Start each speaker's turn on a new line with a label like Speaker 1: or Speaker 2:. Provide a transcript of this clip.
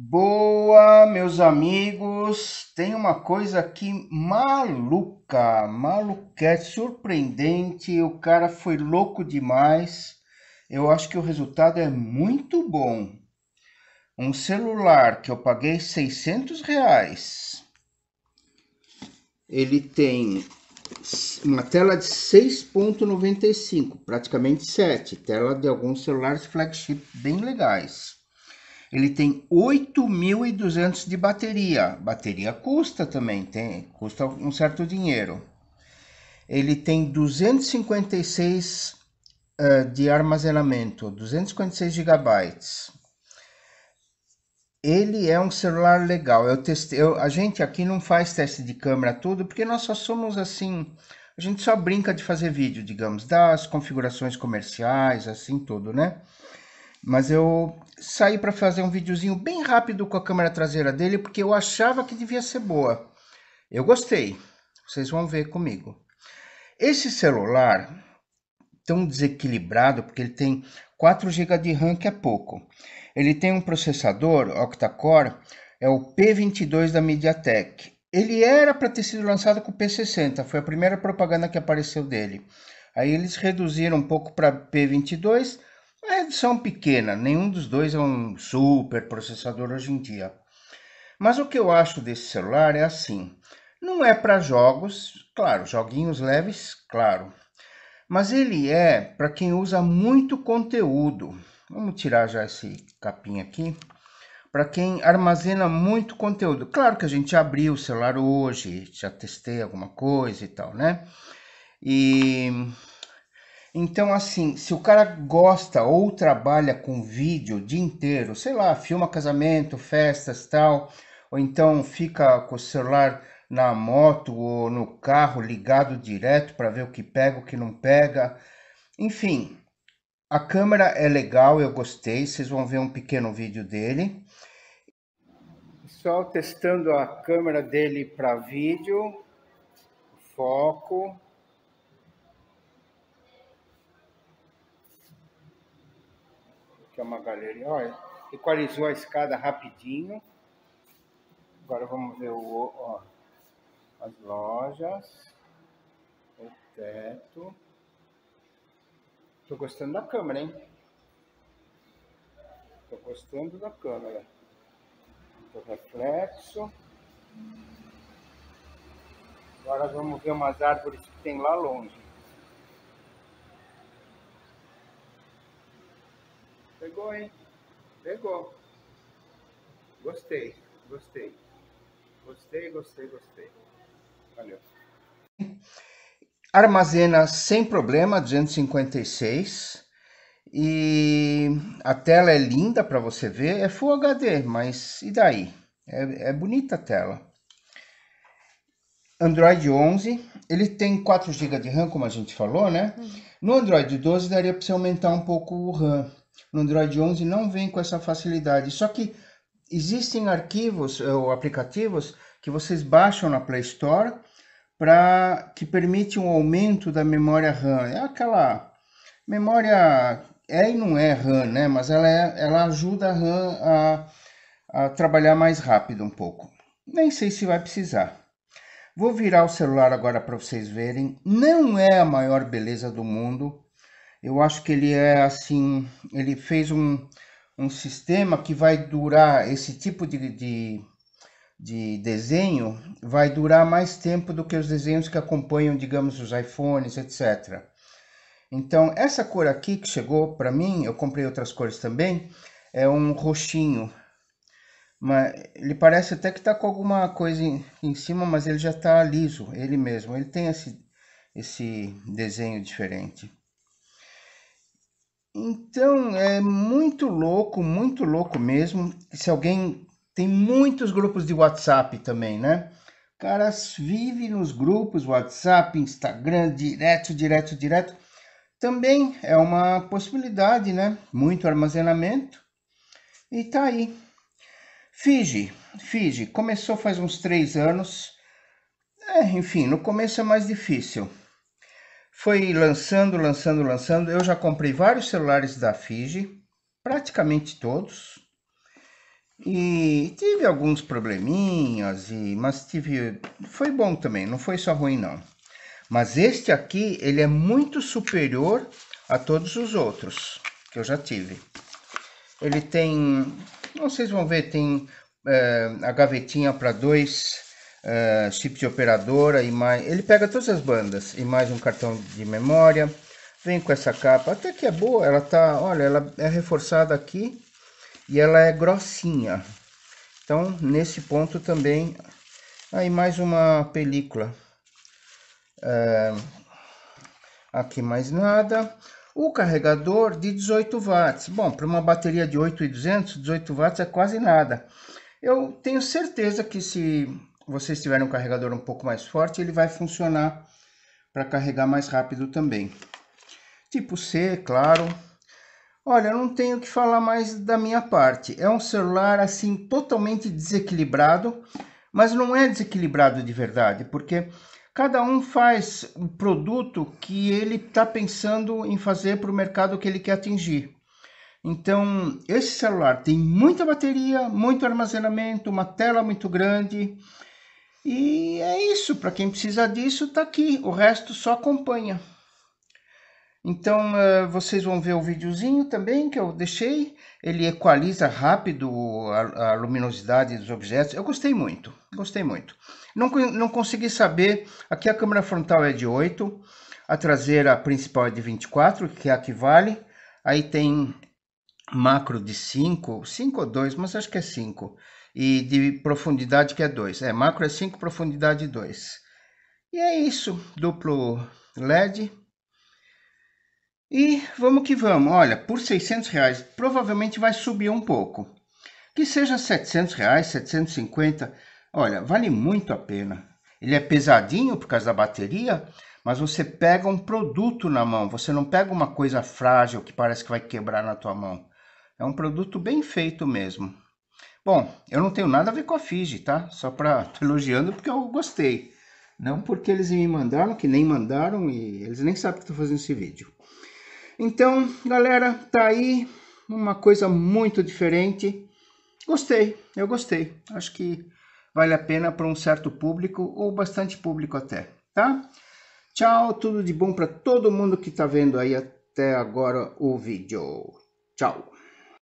Speaker 1: Boa, meus amigos. Tem uma coisa aqui maluca, maluquete, surpreendente. O cara foi louco demais. Eu acho que o resultado é muito bom. Um celular que eu paguei 600 reais. Ele tem uma tela de 6.95, praticamente 7. Tela de alguns celulares flagship bem legais ele tem 8.200 de bateria. Bateria custa também, tem, custa um certo dinheiro. Ele tem 256 uh, eh, de armazenamento, 256 gigabytes. Ele é um celular legal. Eu testei, eu, a gente aqui não faz teste de câmera tudo, porque nós só somos assim, a gente só brinca de fazer vídeo, digamos, das configurações comerciais, assim tudo, né? Mas eu saí para fazer um videozinho bem rápido com a câmera traseira dele, porque eu achava que devia ser boa. Eu gostei, vocês vão ver comigo. Esse celular, tão desequilibrado, porque ele tem 4 GB de RAM, que é pouco. Ele tem um processador octa-core, é o P22 da MediaTek. Ele era para ter sido lançado com o P60, foi a primeira propaganda que apareceu dele. Aí eles reduziram um pouco para P22 uma é, redução pequena, nenhum dos dois é um super processador hoje em dia. Mas o que eu acho desse celular é assim, não é para jogos, claro, joguinhos leves, claro, mas ele é para quem usa muito conteúdo. Vamos tirar já esse capinha aqui. Para quem armazena muito conteúdo. Claro que a gente abriu o celular hoje, já testei alguma coisa e tal, né? E então, assim, se o cara gosta ou trabalha com vídeo o dia inteiro, sei lá, filma casamento, festas tal, ou então fica com o celular na moto ou no carro ligado direto para ver o que pega, o que não pega. Enfim, a câmera é legal, eu gostei. Vocês vão ver um pequeno vídeo dele. Só testando a câmera dele para vídeo, foco. que é uma galeria. Olha, equalizou a escada rapidinho. Agora vamos ver o, ó, as lojas, o teto. Estou gostando da câmera, hein? Estou gostando da câmera. Do reflexo. Agora vamos ver umas árvores que tem lá longe. Pegou, hein? Pegou. Gostei, gostei. Gostei, gostei, gostei. Valeu. Armazena sem problema 256 e a tela é linda para você ver, é Full HD, mas e daí? É, é bonita a tela. Android 11, ele tem 4 GB de RAM, como a gente falou, né? Uhum. No Android 12 daria para você aumentar um pouco o RAM, no Android 11 não vem com essa facilidade. Só que existem arquivos eh, ou aplicativos que vocês baixam na Play Store para que permite um aumento da memória RAM. É aquela memória é e não é RAM, né? Mas ela é, ela ajuda a RAM a, a trabalhar mais rápido um pouco. Nem sei se vai precisar. Vou virar o celular agora para vocês verem. Não é a maior beleza do mundo, eu acho que ele é assim, ele fez um, um sistema que vai durar, esse tipo de, de, de desenho vai durar mais tempo do que os desenhos que acompanham, digamos, os iPhones, etc. Então, essa cor aqui que chegou para mim, eu comprei outras cores também, é um roxinho. Mas ele parece até que tá com alguma coisa em, em cima, mas ele já tá liso, ele mesmo. Ele tem esse, esse desenho diferente. Então é muito louco, muito louco mesmo. Se alguém tem muitos grupos de WhatsApp também, né? Caras vive nos grupos WhatsApp, Instagram, direto, direto, direto. Também é uma possibilidade, né? Muito armazenamento. E tá aí. Fiji, Fiji, começou faz uns três anos. É, enfim, no começo é mais difícil foi lançando, lançando, lançando. Eu já comprei vários celulares da Fiji, praticamente todos. E tive alguns probleminhas, e, mas tive. Foi bom também, não foi só ruim não. Mas este aqui, ele é muito superior a todos os outros que eu já tive. Ele tem, vocês vão ver, tem é, a gavetinha para dois uh, é, chip tipo de operadora e mais. Ele pega todas as bandas e mais um cartão de memória. Vem com essa capa, até que é boa. Ela tá, olha, ela é reforçada aqui e ela é grossinha. Então, nesse ponto também. Aí mais uma película. É... aqui mais nada. O carregador de 18 watts. Bom, para uma bateria de 8200, 18 watts é quase nada. Eu tenho certeza que se vocês tiverem um carregador um pouco mais forte, ele vai funcionar para carregar mais rápido também. Tipo C, claro. Olha, não tenho que falar mais da minha parte. É um celular assim totalmente desequilibrado, mas não é desequilibrado de verdade, porque cada um faz um produto que ele está pensando em fazer para o mercado que ele quer atingir. Então, esse celular tem muita bateria, muito armazenamento, uma tela muito grande, e é isso, para quem precisa disso, está aqui, o resto só acompanha. Então, eh, vocês vão ver o videozinho também que eu deixei. Ele equaliza rápido a, a luminosidade dos objetos. Eu gostei muito, gostei muito. Não, não consegui saber, aqui a câmera frontal é de 8, a traseira principal é de 24, que é a que vale. Aí tem macro de 5, 5 ou 2, mas acho que é 5, e de profundidade que é 2. É, macro é 5, profundidade 2. E é isso, duplo LED. E vamos que vamos. Olha, por 600 reais, provavelmente vai subir um pouco. Que seja 700 reais, 750. Olha, vale muito a pena. Ele é pesadinho por causa da bateria, mas você pega um produto na mão. Você não pega uma coisa frágil que parece que vai quebrar na tua mão. É um produto bem feito mesmo. Bom, eu não tenho nada a ver com a Fiji, tá? Só para elogiando porque eu gostei. Não porque eles me mandaram, que nem mandaram e eles nem sabem que estou fazendo esse vídeo. Então, galera, tá aí uma coisa muito diferente. Gostei, eu gostei. Acho que vale a pena para um certo público ou bastante público até, tá? Tchau, tudo de bom para todo mundo que está vendo aí até agora o vídeo. Tchau.